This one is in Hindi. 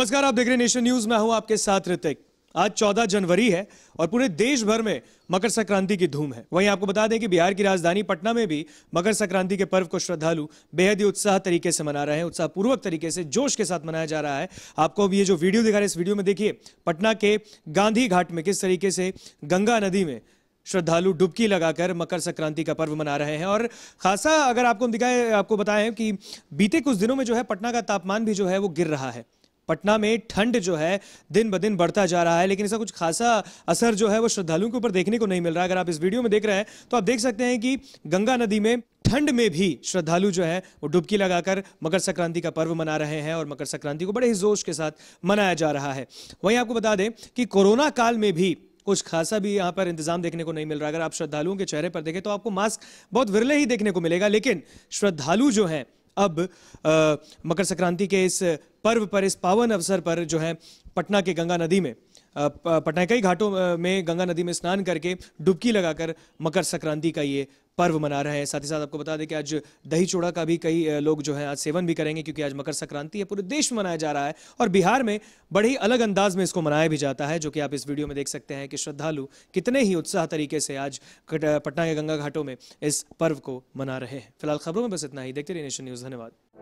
नमस्कार आप देख रहे नेशन न्यूज मैं हूं आपके साथ ऋतिक आज 14 जनवरी है और पूरे देश भर में मकर संक्रांति की धूम है वहीं आपको बता दें कि बिहार की राजधानी पटना में भी मकर संक्रांति के पर्व को श्रद्धालु बेहद ही उत्साह तरीके से मना रहे हैं उत्साहपूर्वक तरीके से जोश के साथ मनाया जा रहा है आपको अब ये जो वीडियो दिखा रहे इस वीडियो में देखिए पटना के गांधी घाट में किस तरीके से गंगा नदी में श्रद्धालु डुबकी लगाकर मकर संक्रांति का पर्व मना रहे हैं और खासा अगर आपको दिखाए आपको बताएं कि बीते कुछ दिनों में जो है पटना का तापमान भी जो है वो गिर रहा है पटना में ठंड जो है दिन ब दिन बढ़ता जा रहा है लेकिन इसका कुछ खासा असर जो है वो श्रद्धालुओं के ऊपर देखने को नहीं मिल रहा है अगर आप इस वीडियो में देख रहे हैं तो आप देख सकते हैं कि गंगा नदी में ठंड में भी श्रद्धालु जो है वो डुबकी लगाकर मकर संक्रांति का पर्व मना रहे हैं और मकर संक्रांति को बड़े ही जोश के साथ मनाया जा रहा है वहीं आपको बता दें कि कोरोना काल में भी कुछ खासा भी यहाँ पर इंतजाम देखने को नहीं मिल रहा अगर आप श्रद्धालुओं के चेहरे पर देखें तो आपको मास्क बहुत विरले ही देखने को मिलेगा लेकिन श्रद्धालु जो हैं अब आ, मकर संक्रांति के इस पर्व पर इस पावन अवसर पर जो है पटना के गंगा नदी में पटना कई घाटों में गंगा नदी में स्नान करके डुबकी लगाकर मकर संक्रांति का ये पर्व मना रहे हैं साथ ही साथ आपको बता दें कि आज दही चूड़ा का भी कई लोग जो है आज सेवन भी करेंगे क्योंकि आज मकर संक्रांति है पूरे देश में मनाया जा रहा है और बिहार में बड़े ही अलग अंदाज में इसको मनाया भी जाता है जो कि आप इस वीडियो में देख सकते हैं कि श्रद्धालु कितने ही उत्साह तरीके से आज पटना के गंगा घाटों में इस पर्व को मना रहे हैं फिलहाल खबरों में बस इतना ही देखते रहिए नेशन न्यूज़ धन्यवाद